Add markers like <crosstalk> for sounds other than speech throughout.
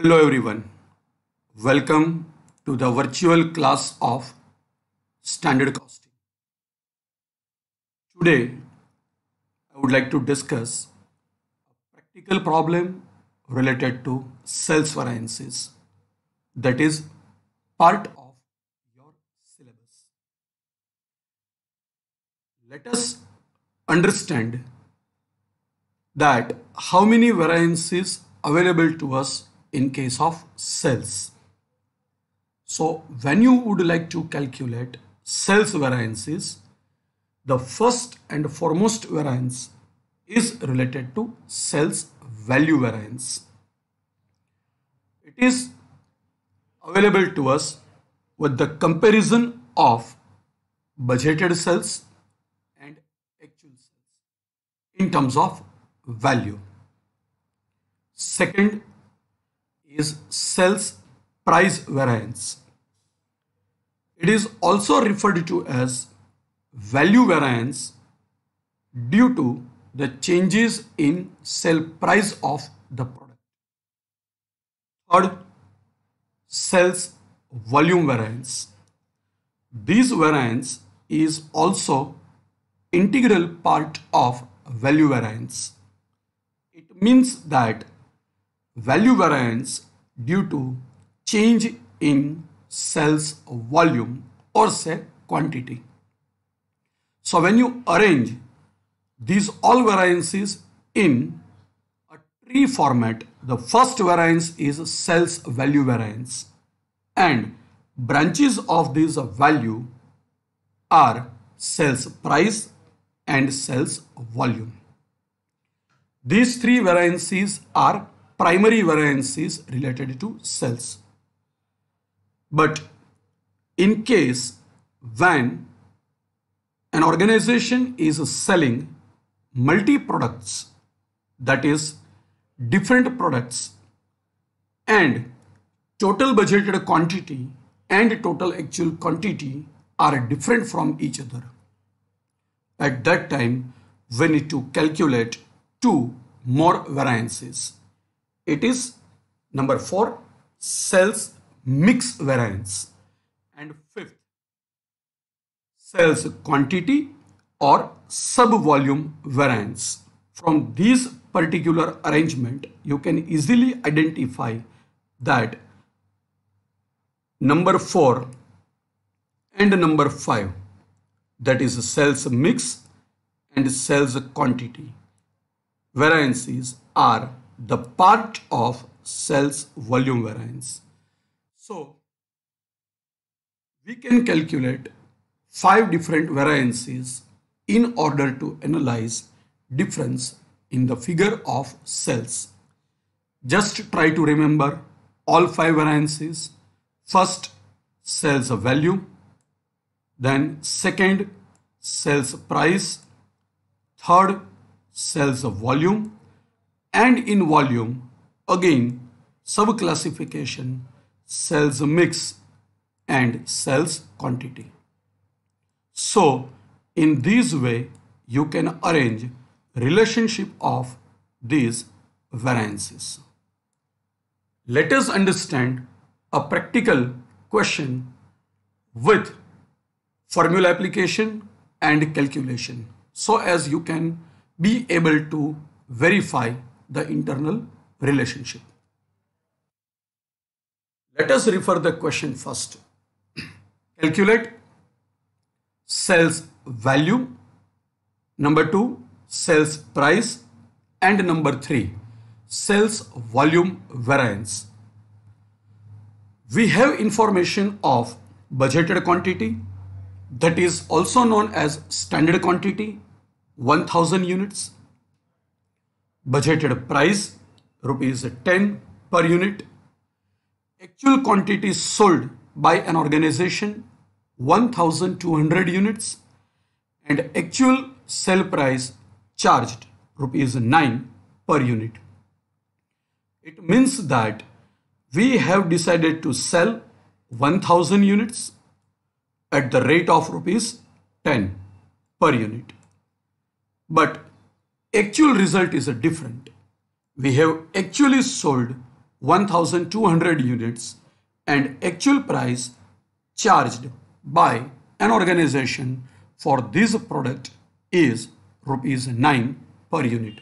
Hello everyone. Welcome to the virtual class of standard costing. Today I would like to discuss a practical problem related to sales variances that is part of your syllabus. Let us understand that how many variances available to us in case of cells. So when you would like to calculate cells variances, the first and foremost variance is related to cells value variance. It is available to us with the comparison of budgeted cells and actual cells in terms of value. Second, is sales price variance. It is also referred to as value variance due to the changes in sale price of the product. Third, sales volume variance. This variance is also integral part of value variance. It means that value variance due to change in cell's volume or say quantity. So when you arrange these all variances in a tree format, the first variance is cell's value variance and branches of this value are cell's price and cell's volume. These three variances are primary variance is related to cells. But in case when an organization is selling multi-products, that is different products and total budgeted quantity and total actual quantity are different from each other. At that time, we need to calculate two more variances it is number 4 cells mix variance and fifth cells quantity or sub volume variance from these particular arrangement you can easily identify that number 4 and number 5 that is cells mix and cells quantity variances are the part of cell's volume variance. So we can calculate five different variances in order to analyze difference in the figure of cells. Just try to remember all five variances. First, cells value. Then second, cells price. Third, cells volume and in volume. Again, subclassification cells mix and cells quantity. So, in this way, you can arrange relationship of these variances. Let us understand a practical question with formula application and calculation so as you can be able to verify the internal relationship. Let us refer the question first. <clears throat> Calculate sales value, number two, sales price, and number three, sales volume variance. We have information of budgeted quantity that is also known as standard quantity 1000 units budgeted price rupees 10 per unit actual quantity sold by an organization 1200 units and actual sell price charged rupees 9 per unit it means that we have decided to sell 1000 units at the rate of rupees 10 per unit but actual result is different. We have actually sold 1200 units and actual price charged by an organization for this product is rupees 9 per unit.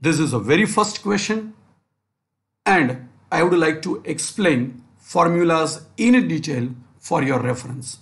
This is a very first question and I would like to explain formulas in detail for your reference.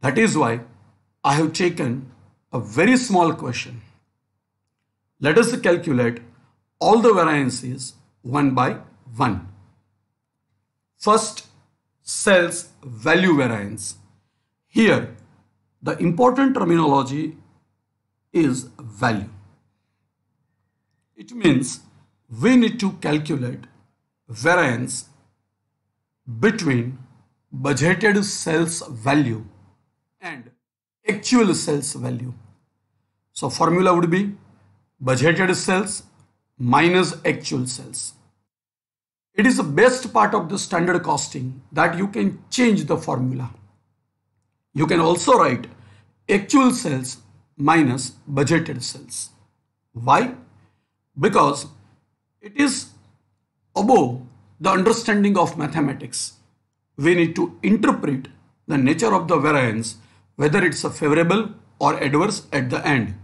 That is why I have taken a very small question. Let us calculate all the variances one by one. First, sales value variance. Here, the important terminology is value. It means we need to calculate variance between budgeted sales value and actual sales value. So formula would be budgeted sales minus actual sales. It is the best part of the standard costing that you can change the formula. You can also write actual sales minus budgeted sales. Why? Because it is above the understanding of mathematics. We need to interpret the nature of the variance whether it's a favorable or adverse at the end.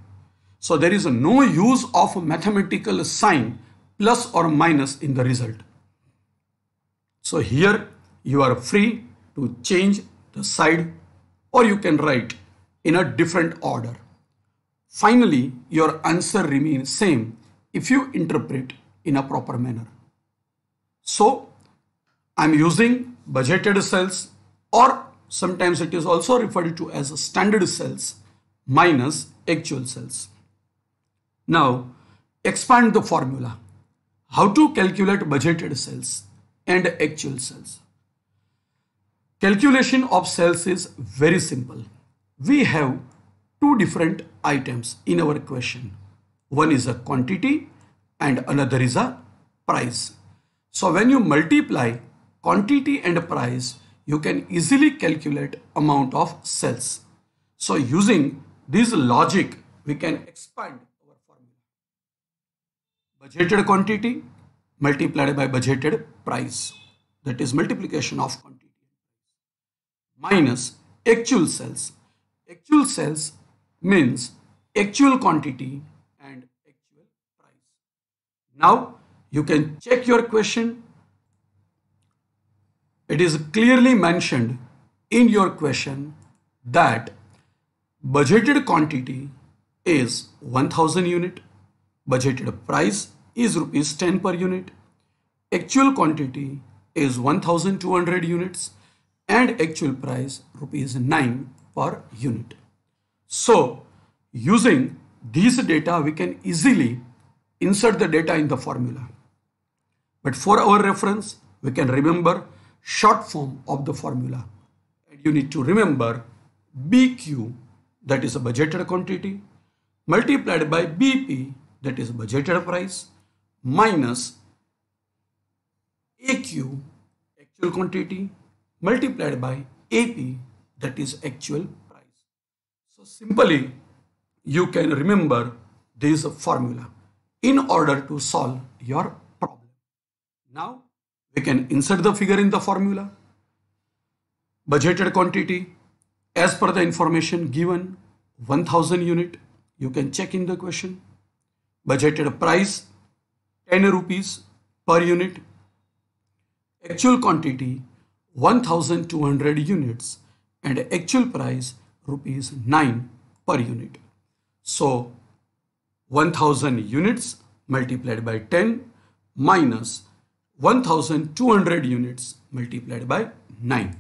So there is no use of mathematical sign plus or minus in the result. So here you are free to change the side or you can write in a different order. Finally, your answer remains same if you interpret in a proper manner. So I'm using budgeted cells or Sometimes it is also referred to as standard cells minus actual cells. Now expand the formula. How to calculate budgeted cells and actual cells. Calculation of cells is very simple. We have two different items in our question. One is a quantity and another is a price. So when you multiply quantity and price, you can easily calculate amount of cells. So using this logic, we can expand our formula. Budgeted quantity multiplied by budgeted price, that is multiplication of quantity, minus actual cells. Actual cells means actual quantity and actual price. Now you can check your question it is clearly mentioned in your question that budgeted quantity is 1000 unit, budgeted price is rupees 10 per unit, actual quantity is 1200 units and actual price rupees 9 per unit. So using these data we can easily insert the data in the formula. But for our reference we can remember short form of the formula. And you need to remember BQ that is a budgeted quantity multiplied by BP that is budgeted price minus AQ actual quantity multiplied by AP that is actual price. So simply you can remember this formula in order to solve your problem. Now we can insert the figure in the formula. Budgeted quantity as per the information given 1000 unit. You can check in the question. Budgeted price 10 rupees per unit. Actual quantity 1200 units and actual price rupees 9 per unit. So 1000 units multiplied by 10 minus 1200 units multiplied by 9.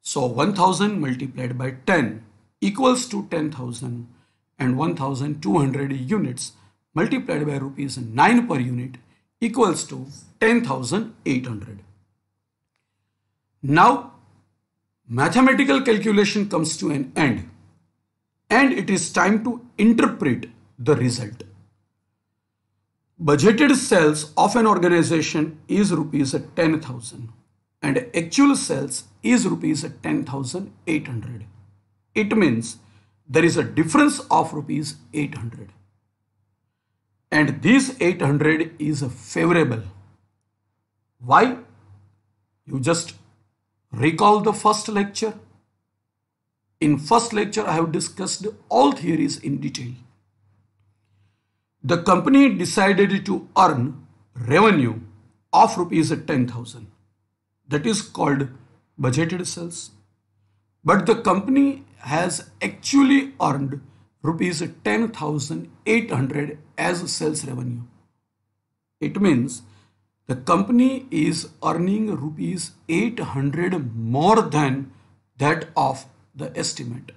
So 1000 multiplied by 10 equals to 10,000 and 1200 units multiplied by rupees 9 per unit equals to 10,800. Now mathematical calculation comes to an end and it is time to interpret the result budgeted sales of an organization is rupees 10000 and actual sales is rupees 10800 it means there is a difference of rupees 800 and this 800 is favorable why you just recall the first lecture in first lecture i have discussed all theories in detail the company decided to earn revenue of rupees 10,000. That is called budgeted sales. But the company has actually earned rupees 10,800 as sales revenue. It means the company is earning rupees 800 more than that of the estimate.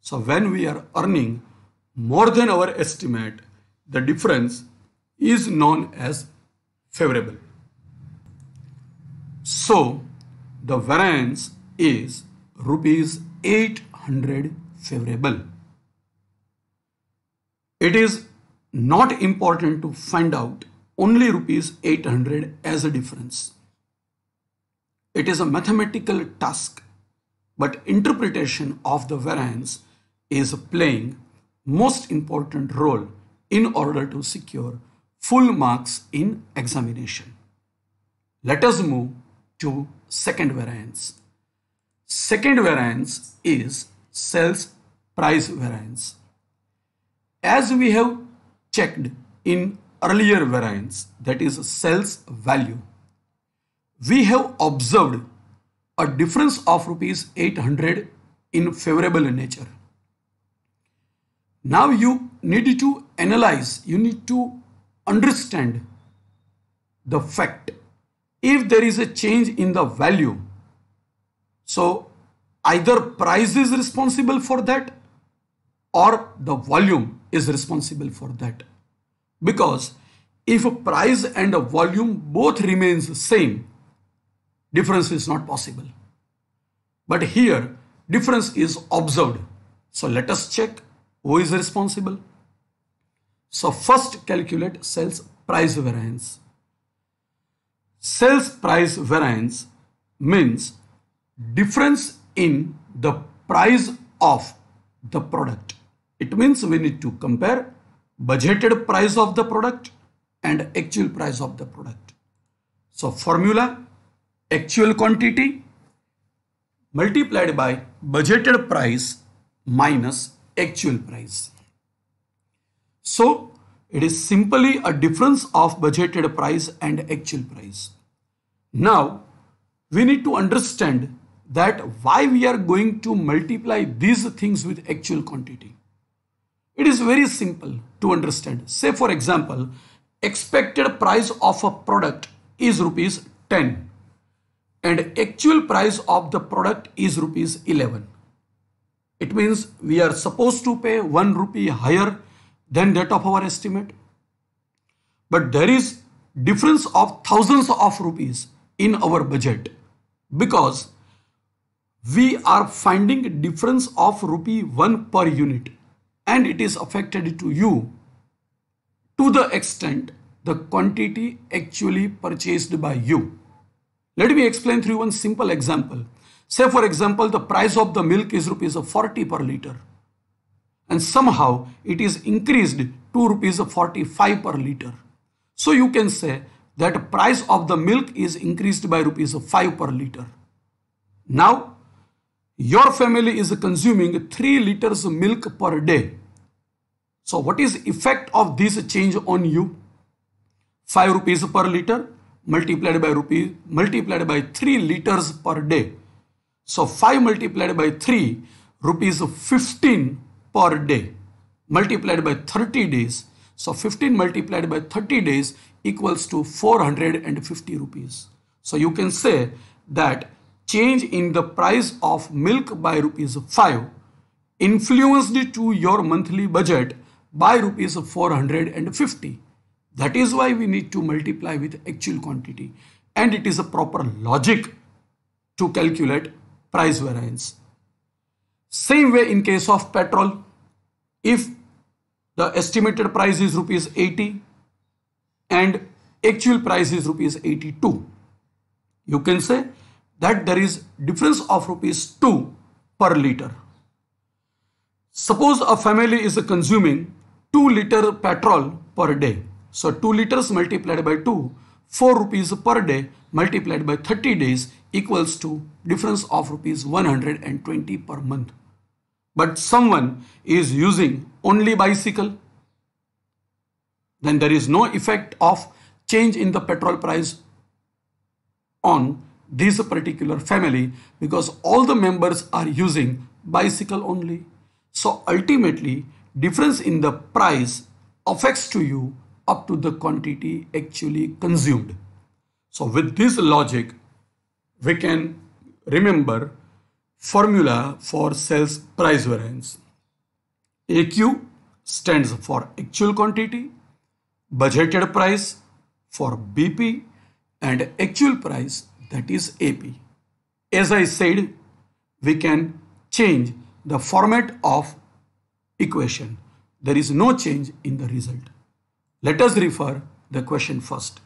So when we are earning more than our estimate, the difference is known as favorable. So the variance is rupees 800 favorable. It is not important to find out only rupees 800 as a difference. It is a mathematical task, but interpretation of the variance is playing most important role in order to secure full marks in examination. Let us move to second variance. Second variance is sales price variance. As we have checked in earlier variance that is sales value, we have observed a difference of rupees 800 in favorable nature. Now you need to analyze, you need to understand the fact. If there is a change in the value, so either price is responsible for that or the volume is responsible for that. Because if a price and a volume both remains the same, difference is not possible. But here difference is observed. So let us check who is responsible? So first calculate sales price variance. Sales price variance means difference in the price of the product. It means we need to compare budgeted price of the product and actual price of the product. So formula actual quantity multiplied by budgeted price minus actual price. So it is simply a difference of budgeted price and actual price. Now we need to understand that why we are going to multiply these things with actual quantity. It is very simple to understand. Say for example, expected price of a product is rupees 10 and actual price of the product is rupees 11 it means we are supposed to pay 1 rupee higher than that of our estimate. But there is difference of thousands of rupees in our budget because we are finding difference of rupee 1 per unit and it is affected to you to the extent the quantity actually purchased by you. Let me explain through one simple example. Say for example, the price of the milk is rupees 40 per liter and somehow it is increased to rupees 45 per liter. So you can say that price of the milk is increased by rupees 5 per liter. Now your family is consuming 3 liters of milk per day. So what is effect of this change on you? 5 rupees per liter multiplied by rupees multiplied by 3 liters per day so 5 multiplied by 3 rupees 15 per day multiplied by 30 days. So 15 multiplied by 30 days equals to 450 rupees. So you can say that change in the price of milk by rupees 5 influenced to your monthly budget by rupees 450. That is why we need to multiply with actual quantity and it is a proper logic to calculate price variance. Same way in case of petrol, if the estimated price is rupees 80 and actual price is rupees 82, you can say that there is difference of rupees 2 per liter. Suppose a family is consuming 2 liter petrol per day. So 2 liters multiplied by 2, 4 rupees per day multiplied by 30 days equals to difference of rupees 120 per month. But someone is using only bicycle, then there is no effect of change in the petrol price on this particular family because all the members are using bicycle only. So ultimately difference in the price affects to you up to the quantity actually consumed. So with this logic, we can remember formula for sales price variance. AQ stands for actual quantity, budgeted price for BP and actual price that is AP. As I said, we can change the format of equation. There is no change in the result. Let us refer the question first.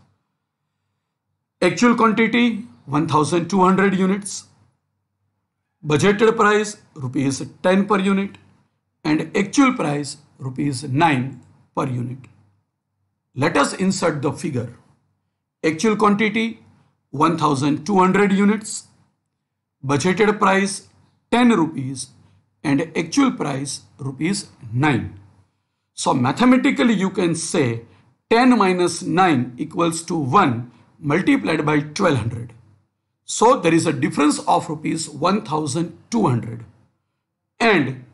Actual quantity 1200 units. Budgeted price rupees 10 per unit and actual price rupees 9 per unit. Let us insert the figure. Actual quantity 1200 units. Budgeted price 10 rupees and actual price rupees 9. So mathematically you can say 10 minus 9 equals to 1 multiplied by 1200. So there is a difference of rupees 1200 and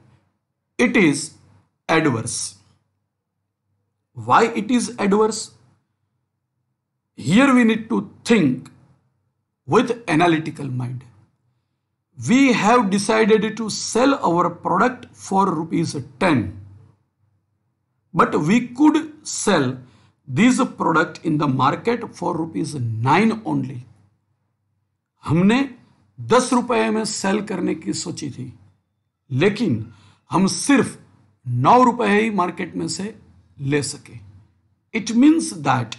it is adverse. Why it is adverse? Here we need to think with analytical mind. We have decided to sell our product for rupees 10 but we could sell this product in the market for rupees nine only हमने दस रुपए में cell करने की सोची थी लेकिन हम सिर्फ नौ रुपए ही मार्केट में से ले सके it means that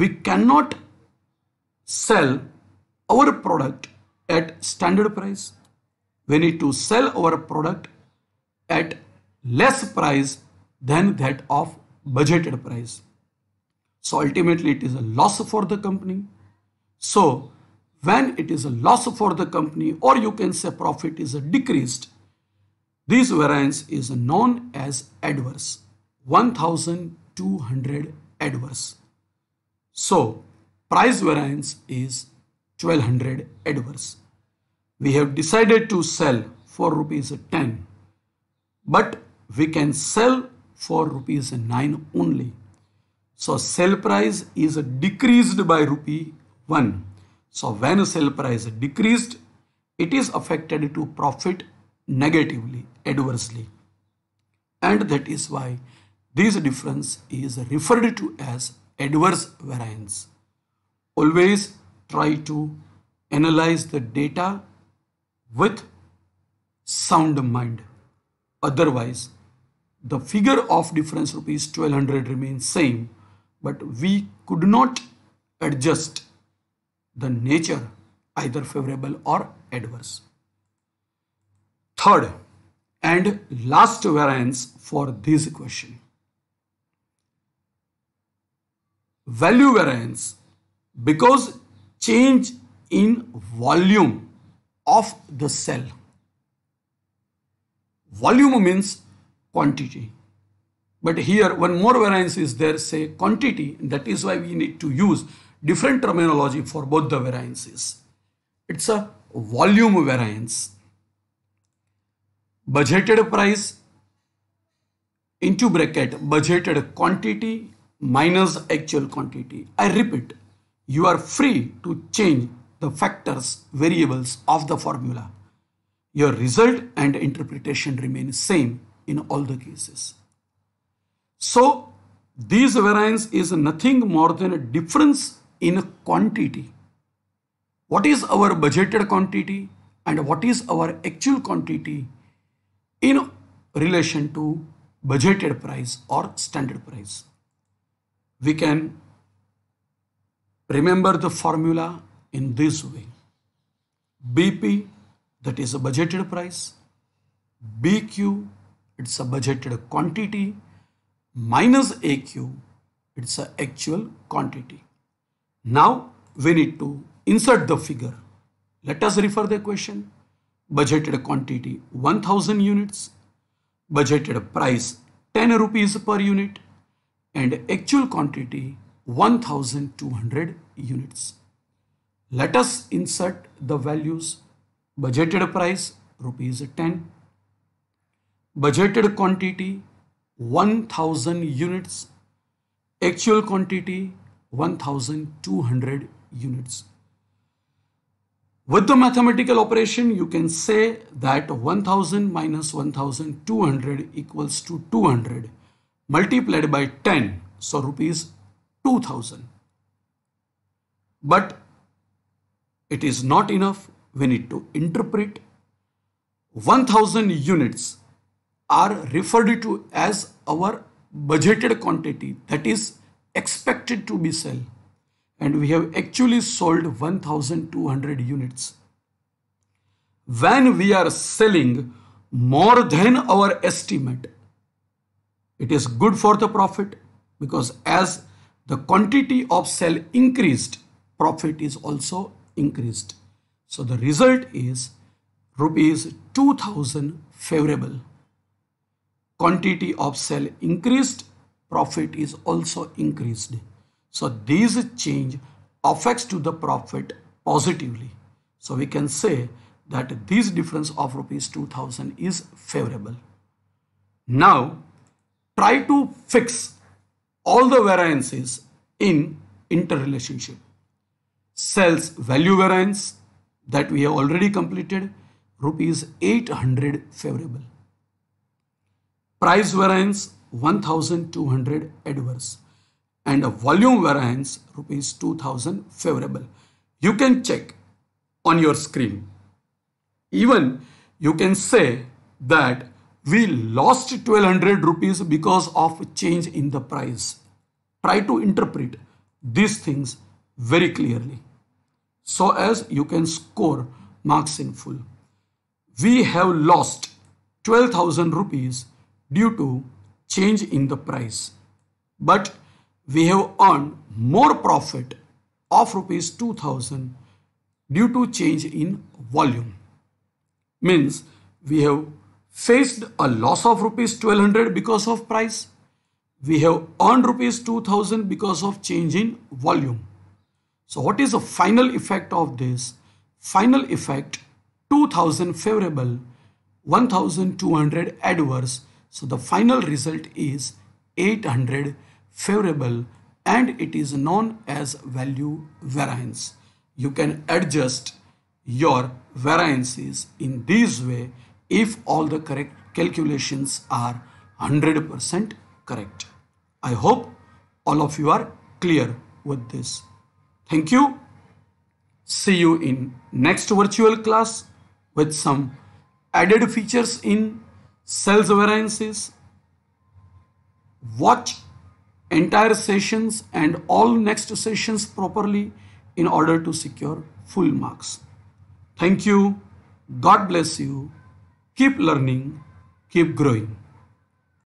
we can not sell our product at standard price we need to sell our product at less price than that of budgeted price So ultimately it is a loss for the company. So when it is a loss for the company or you can say profit is a decreased, this variance is known as adverse 1200 adverse. So price variance is 1200 adverse. We have decided to sell for rupees 10 but we can sell for rupees 9 only so sell price is decreased by rupee 1. So when sell price decreased, it is affected to profit negatively, adversely. And that is why this difference is referred to as adverse variance. Always try to analyze the data with sound mind. Otherwise, the figure of difference rupees 1200 remains same but we could not adjust the nature either favorable or adverse. Third and last variance for this equation. Value variance because change in volume of the cell. Volume means quantity but here one more variance is there, say quantity. That is why we need to use different terminology for both the variances. It's a volume variance. Budgeted price into bracket budgeted quantity minus actual quantity. I repeat, you are free to change the factors, variables of the formula. Your result and interpretation remain same in all the cases. So this variance is nothing more than a difference in quantity. What is our budgeted quantity and what is our actual quantity in relation to budgeted price or standard price. We can remember the formula in this way. BP that is a budgeted price, BQ it's a budgeted quantity minus AQ, it's an actual quantity. Now we need to insert the figure. Let us refer the equation: Budgeted quantity 1000 units, budgeted price 10 rupees per unit and actual quantity 1200 units. Let us insert the values budgeted price rupees 10, budgeted quantity 1000 units actual quantity 1200 units with the mathematical operation you can say that 1000 minus 1200 equals to 200 multiplied by 10 so rupees 2000 but it is not enough we need to interpret 1000 units are referred to as our budgeted quantity that is expected to be sell and we have actually sold 1200 units. When we are selling more than our estimate, it is good for the profit because as the quantity of sell increased, profit is also increased. So the result is rupees 2000 favorable quantity of sale increased, profit is also increased. So these change affects to the profit positively. So we can say that this difference of rupees 2000 is favorable. Now try to fix all the variances in interrelationship. Sales value variance that we have already completed rupees 800 favorable price variance 1200 adverse and a volume variance rupees 2000 favorable you can check on your screen even you can say that we lost 1200 rupees because of change in the price try to interpret these things very clearly so as you can score marks in full we have lost 12000 rupees due to change in the price. But we have earned more profit of rupees 2000 due to change in volume. Means we have faced a loss of rupees 1200 because of price. We have earned rupees 2000 because of change in volume. So what is the final effect of this? Final effect 2000 favorable 1200 adverse so the final result is 800 favorable and it is known as value variance. You can adjust your variances in this way if all the correct calculations are 100% correct. I hope all of you are clear with this. Thank you. See you in next virtual class with some added features in cells variances, watch entire sessions and all next sessions properly in order to secure full marks. Thank you. God bless you. Keep learning. Keep growing.